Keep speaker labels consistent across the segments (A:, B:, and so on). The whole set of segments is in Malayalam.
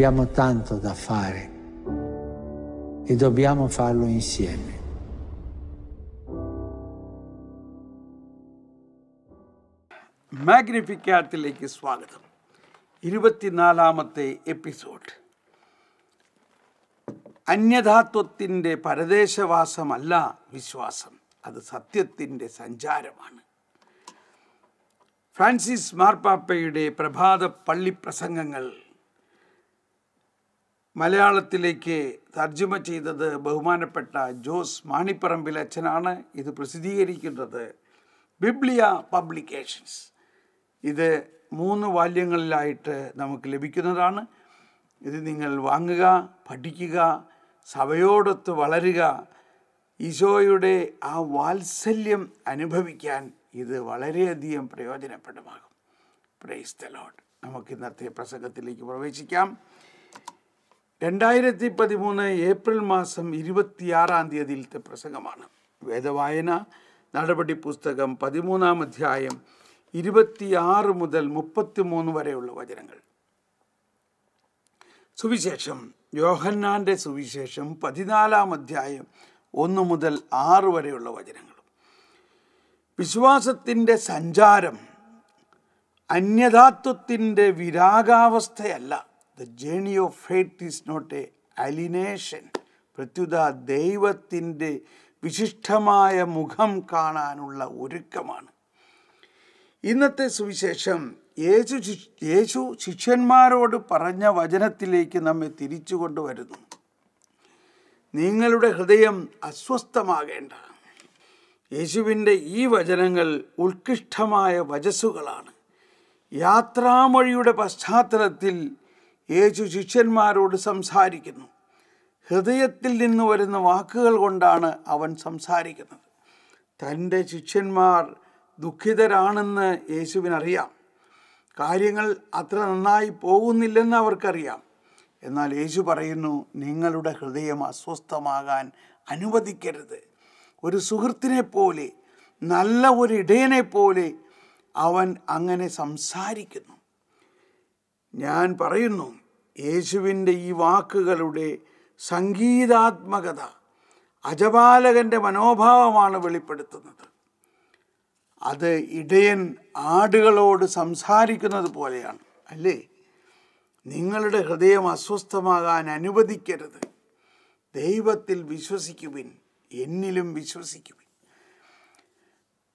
A: Abbiamo tanto da fare e dobbiamo farlo insieme. മാഗ്നിഫിക്കാറ്റിലേക്ക് സ്വാഗതം ഇരുപത്തിനാലാമത്തെ എപ്പിസോഡ് അന്യഥാത്വത്തിൻ്റെ പരദേശവാസമല്ല വിശ്വാസം അത് സത്യത്തിൻ്റെ സഞ്ചാരമാണ് ഫ്രാൻസിസ് മാർപ്പാപ്പയുടെ പ്രഭാത പള്ളി പ്രസംഗങ്ങൾ മലയാളത്തിലേക്ക് തർജ്ജമ ചെയ്തത് ബഹുമാനപ്പെട്ട ജോസ് മാണിപ്പറമ്പിൽ അച്ഛനാണ് ഇത് പ്രസിദ്ധീകരിക്കുന്നത് ബിബ്ലിയ പബ്ലിക്കേഷൻസ് ഇത് മൂന്ന് വാല്യങ്ങളിലായിട്ട് നമുക്ക് ലഭിക്കുന്നതാണ് ഇത് നിങ്ങൾ വാങ്ങുക പഠിക്കുക സഭയോടൊത്ത് വളരുക ഈശോയുടെ ആ വാത്സല്യം അനുഭവിക്കാൻ ഇത് വളരെയധികം പ്രയോജനപ്പെടുമാകും പ്രൈസ് ദ ലോഡ് നമുക്ക് ഇന്നത്തെ പ്രസംഗത്തിലേക്ക് പ്രവേശിക്കാം രണ്ടായിരത്തി പതിമൂന്ന് ഏപ്രിൽ മാസം ഇരുപത്തിയാറാം തീയതിയിലത്തെ പ്രസംഗമാണ് വേദവായന നടപടി പുസ്തകം പതിമൂന്നാം അധ്യായം ഇരുപത്തിയാറ് മുതൽ മുപ്പത്തിമൂന്ന് വരെയുള്ള വചനങ്ങൾ സുവിശേഷം യോഹന്നാൻ്റെ സുവിശേഷം പതിനാലാം അധ്യായം ഒന്ന് മുതൽ ആറ് വരെയുള്ള വചനങ്ങൾ വിശ്വാസത്തിൻ്റെ സഞ്ചാരം അന്യഥാത്വത്തിൻ്റെ വിരാഗാവസ്ഥയല്ല the journey of faith is not a alienation പ്രത്യുത ദൈവത്തിൻ്റെ വിശിഷ്ടമായ മുഖം കാണാനുള്ള ഒരുക്കമാണ് ഇന്നത്തെ സുവിശേഷം യേശു യേശു ശിഷ്യന്മാരോട് പറഞ്ഞ വചനത്തിലേക്ക് നമ്മെ തിരിച്ചു കൊണ്ടുവരുന്നു നിങ്ങളുടെ ഹൃദയം അസ്വസ്ഥമാകേണ്ട യേശുവിൻ്റെ ഈ വചനങ്ങൾ ഉത്കൃഷ്ടമായ വചസ്സുകളാണ് യാത്രാമൊഴിയുടെ പശ്ചാത്തലത്തിൽ യേശു ശിഷ്യന്മാരോട് സംസാരിക്കുന്നു ഹൃദയത്തിൽ നിന്ന് വരുന്ന വാക്കുകൾ കൊണ്ടാണ് അവൻ സംസാരിക്കുന്നത് തൻ്റെ ശിഷ്യന്മാർ ദുഃഖിതരാണെന്ന് യേശുവിനറിയാം കാര്യങ്ങൾ അത്ര നന്നായി പോകുന്നില്ലെന്ന് അവർക്കറിയാം എന്നാൽ യേശു പറയുന്നു നിങ്ങളുടെ ഹൃദയം അസ്വസ്ഥമാകാൻ അനുവദിക്കരുത് ഒരു സുഹൃത്തിനെ പോലെ നല്ല ഒരു ഇടയനെ പോലെ അവൻ അങ്ങനെ സംസാരിക്കുന്നു ഞാൻ പറയുന്നു യേശുവിൻ്റെ ഈ വാക്കുകളുടെ സംഗീതാത്മകത അജപാലകൻ്റെ മനോഭാവമാണ് വെളിപ്പെടുത്തുന്നത് അത് ഇടയൻ ആടുകളോട് സംസാരിക്കുന്നത് പോലെയാണ് അല്ലേ നിങ്ങളുടെ ഹൃദയം അസ്വസ്ഥമാകാൻ അനുവദിക്കരുത് ദൈവത്തിൽ വിശ്വസിക്കുവിൻ എന്നിലും വിശ്വസിക്കുവിൻ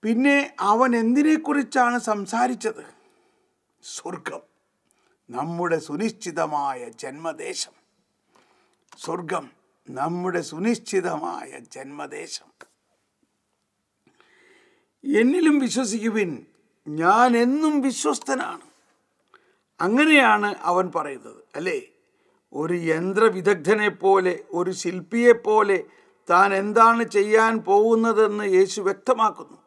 A: പിന്നെ അവൻ എന്തിനെക്കുറിച്ചാണ് സംസാരിച്ചത് സ്വർഗം നമ്മുടെ സുനിശ്ചിതമായ ജന്മദേശം സ്വർഗം നമ്മുടെ സുനിശ്ചിതമായ ജന്മദേശം എന്നിലും വിശ്വസിക്കുവിൻ ഞാൻ എന്നും വിശ്വസ്തനാണ് അങ്ങനെയാണ് അവൻ പറയുന്നത് അല്ലേ ഒരു യന്ത്രവിദഗ്ധനെ പോലെ ഒരു ശില്പിയെ പോലെ താൻ എന്താണ് ചെയ്യാൻ പോകുന്നതെന്ന് യേശു വ്യക്തമാക്കുന്നു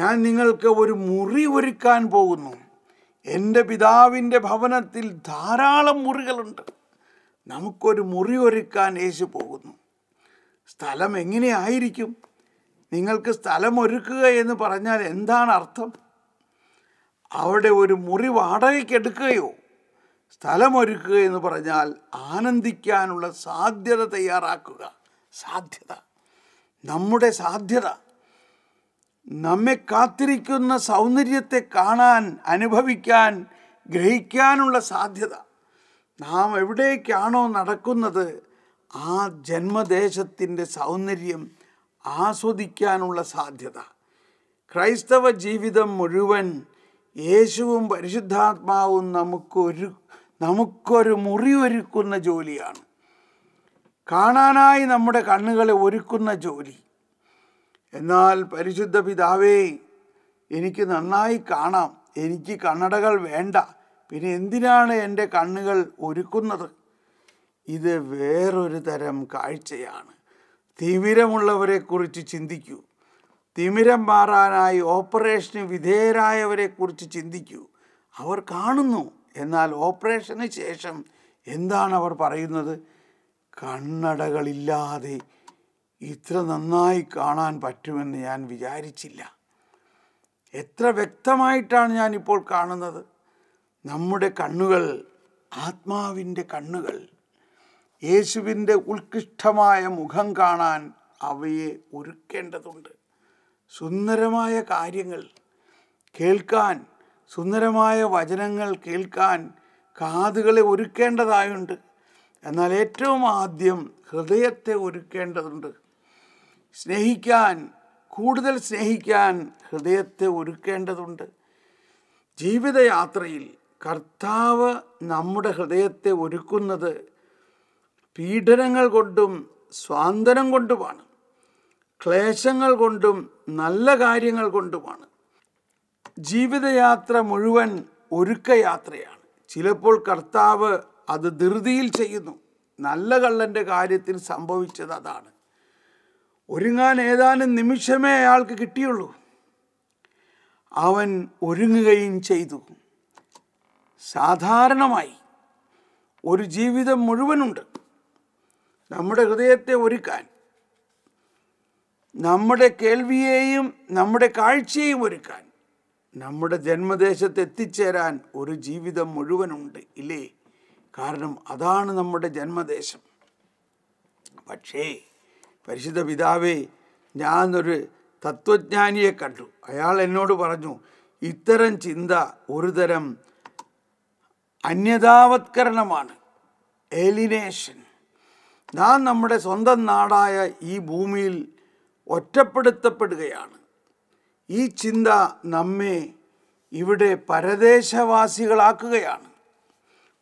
A: ഞാൻ നിങ്ങൾക്ക് ഒരു മുറി ഒരുക്കാൻ പോകുന്നു എൻ്റെ പിതാവിൻ്റെ ഭവനത്തിൽ ധാരാളം മുറികളുണ്ട് നമുക്കൊരു മുറി ഒരുക്കാൻ യേശു പോകുന്നു സ്ഥലം എങ്ങനെയായിരിക്കും നിങ്ങൾക്ക് സ്ഥലം ഒരുക്കുക എന്ന് പറഞ്ഞാൽ എന്താണ് അർത്ഥം അവിടെ ഒരു മുറി വാടകയ്ക്കെടുക്കുകയോ സ്ഥലമൊരുക്കുക എന്ന് പറഞ്ഞാൽ ആനന്ദിക്കാനുള്ള സാധ്യത തയ്യാറാക്കുക സാധ്യത നമ്മുടെ സാധ്യത നമ്മെ കാത്തിരിക്കുന്ന സൗന്ദര്യത്തെ കാണാൻ അനുഭവിക്കാൻ ഗ്രഹിക്കാനുള്ള സാധ്യത നാം എവിടേക്കാണോ നടക്കുന്നത് ആ ജന്മദേശത്തിൻ്റെ സൗന്ദര്യം ആസ്വദിക്കാനുള്ള സാധ്യത ക്രൈസ്തവ ജീവിതം മുഴുവൻ യേശുവും പരിശുദ്ധാത്മാവും നമുക്കൊരു നമുക്കൊരു മുറി ഒരുക്കുന്ന ജോലിയാണ് കാണാനായി നമ്മുടെ കണ്ണുകളെ ഒരുക്കുന്ന ജോലി എന്നാൽ പരിശുദ്ധ പിതാവേ എനിക്ക് നന്നായി കാണാം എനിക്ക് കണ്ണടകൾ വേണ്ട പിന്നെ എന്തിനാണ് എൻ്റെ കണ്ണുകൾ ഒരുക്കുന്നത് ഇത് വേറൊരു തരം കാഴ്ചയാണ് തിമിരമുള്ളവരെക്കുറിച്ച് ചിന്തിക്കൂ തിമിരം മാറാനായി ഓപ്പറേഷന് വിധേയരായവരെക്കുറിച്ച് ചിന്തിക്കൂ അവർ കാണുന്നു എന്നാൽ ഓപ്പറേഷന് ശേഷം എന്താണ് അവർ പറയുന്നത് കണ്ണടകളില്ലാതെ ഇത്ര നന്നായി കാണാൻ പറ്റുമെന്ന് ഞാൻ വിചാരിച്ചില്ല എത്ര വ്യക്തമായിട്ടാണ് ഞാനിപ്പോൾ കാണുന്നത് നമ്മുടെ കണ്ണുകൾ ആത്മാവിൻ്റെ കണ്ണുകൾ യേശുവിൻ്റെ ഉത്കൃഷ്ടമായ മുഖം കാണാൻ അവയെ ഒരുക്കേണ്ടതുണ്ട് സുന്ദരമായ കാര്യങ്ങൾ കേൾക്കാൻ സുന്ദരമായ വചനങ്ങൾ കേൾക്കാൻ കാതുകളെ ഒരുക്കേണ്ടതായുണ്ട് എന്നാൽ ഏറ്റവും ആദ്യം ഹൃദയത്തെ ഒരുക്കേണ്ടതുണ്ട് സ്നേഹിക്കാൻ കൂടുതൽ സ്നേഹിക്കാൻ ഹൃദയത്തെ ഒരുക്കേണ്ടതുണ്ട് ജീവിതയാത്രയിൽ കർത്താവ് നമ്മുടെ ഹൃദയത്തെ ഒരുക്കുന്നത് പീഡനങ്ങൾ കൊണ്ടും സ്വാതന്ത്ര്യം കൊണ്ടുമാണ് ക്ലേശങ്ങൾ കൊണ്ടും നല്ല കാര്യങ്ങൾ കൊണ്ടുമാണ് ജീവിതയാത്ര മുഴുവൻ ഒരുക്കയാത്രയാണ് ചിലപ്പോൾ കർത്താവ് അത് ധൃതിയിൽ ചെയ്യുന്നു നല്ല കള്ളൻ്റെ കാര്യത്തിൽ സംഭവിച്ചത് അതാണ് ഒരുങ്ങാൻ ഏതാനും നിമിഷമേ അയാൾക്ക് കിട്ടിയുള്ളൂ അവൻ ഒരുങ്ങുകയും ചെയ്തു സാധാരണമായി ഒരു ജീവിതം മുഴുവനുണ്ട് നമ്മുടെ ഹൃദയത്തെ ഒരുക്കാൻ നമ്മുടെ കേൾവിയെയും നമ്മുടെ കാഴ്ചയെയും ഒരുക്കാൻ നമ്മുടെ ജന്മദേശത്ത് എത്തിച്ചേരാൻ ഒരു ജീവിതം മുഴുവനുണ്ട് ഇല്ലേ കാരണം അതാണ് നമ്മുടെ ജന്മദേശം പക്ഷേ പരിശുദ്ധ പിതാവേ ഞാനൊരു തത്വജ്ഞാനിയെ കണ്ടു അയാൾ എന്നോട് പറഞ്ഞു ഇത്തരം ചിന്ത ഒരുതരം അന്യതാവത്കരണമാണ് എലിനേഷൻ നാം നമ്മുടെ സ്വന്തം നാടായ ഈ ഭൂമിയിൽ ഒറ്റപ്പെടുത്തപ്പെടുകയാണ് ഈ ചിന്ത നമ്മെ ഇവിടെ പരദേശവാസികളാക്കുകയാണ്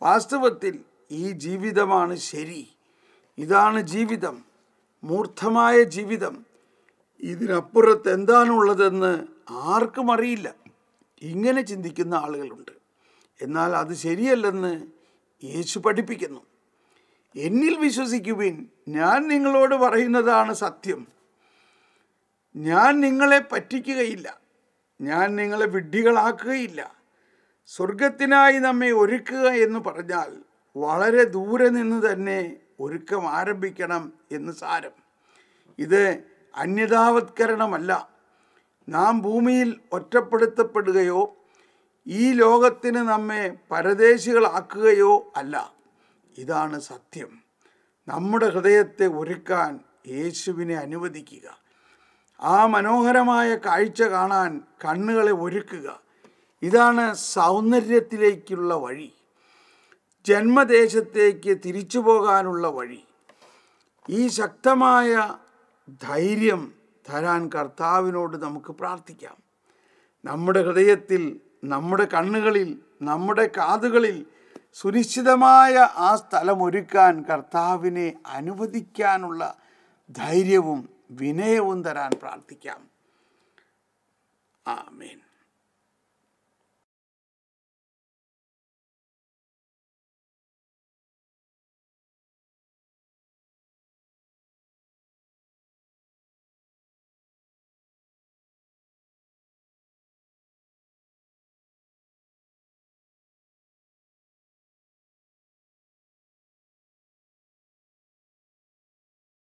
A: വാസ്തവത്തിൽ ഈ ജീവിതമാണ് ശരി ഇതാണ് ജീവിതം മൂർദ്ധമായ ജീവിതം ഇതിനപ്പുറത്ത് എന്താണുള്ളതെന്ന് ആർക്കും അറിയില്ല ഇങ്ങനെ ചിന്തിക്കുന്ന ആളുകളുണ്ട് എന്നാൽ അത് ശരിയല്ലെന്ന് യേശു പഠിപ്പിക്കുന്നു എന്നിൽ വിശ്വസിക്കുവിൻ ഞാൻ നിങ്ങളോട് പറയുന്നതാണ് സത്യം ഞാൻ നിങ്ങളെ പറ്റിക്കുകയില്ല ഞാൻ നിങ്ങളെ വിഡ്ഢികളാക്കുകയില്ല സ്വർഗത്തിനായി നമ്മെ ഒരുക്കുക എന്ന് പറഞ്ഞാൽ വളരെ ദൂരെ നിന്ന് തന്നെ ഒരുക്കം ആരംഭിക്കണം എന്ന് സാരം ഇത് അന്യതാവത്കരണമല്ല നാം ഭൂമിയിൽ ഒറ്റപ്പെടുത്തപ്പെടുകയോ ഈ ലോകത്തിന് നമ്മെ പരദേശികളാക്കുകയോ അല്ല ഇതാണ് സത്യം നമ്മുടെ ഹൃദയത്തെ ഒരുക്കാൻ യേശുവിനെ അനുവദിക്കുക ആ മനോഹരമായ കാഴ്ച കാണാൻ കണ്ണുകളെ ഒരുക്കുക ഇതാണ് സൗന്ദര്യത്തിലേക്കുള്ള വഴി ജന്മദേശത്തേക്ക് തിരിച്ചു പോകാനുള്ള വഴി ഈ ശക്തമായ ധൈര്യം തരാൻ കർത്താവിനോട് നമുക്ക് പ്രാർത്ഥിക്കാം നമ്മുടെ ഹൃദയത്തിൽ നമ്മുടെ കണ്ണുകളിൽ നമ്മുടെ കാതുകളിൽ സുനിശ്ചിതമായ ആ സ്ഥലമൊരുക്കാൻ കർത്താവിനെ അനുവദിക്കാനുള്ള ധൈര്യവും വിനയവും തരാൻ പ്രാർത്ഥിക്കാം ആമേൻ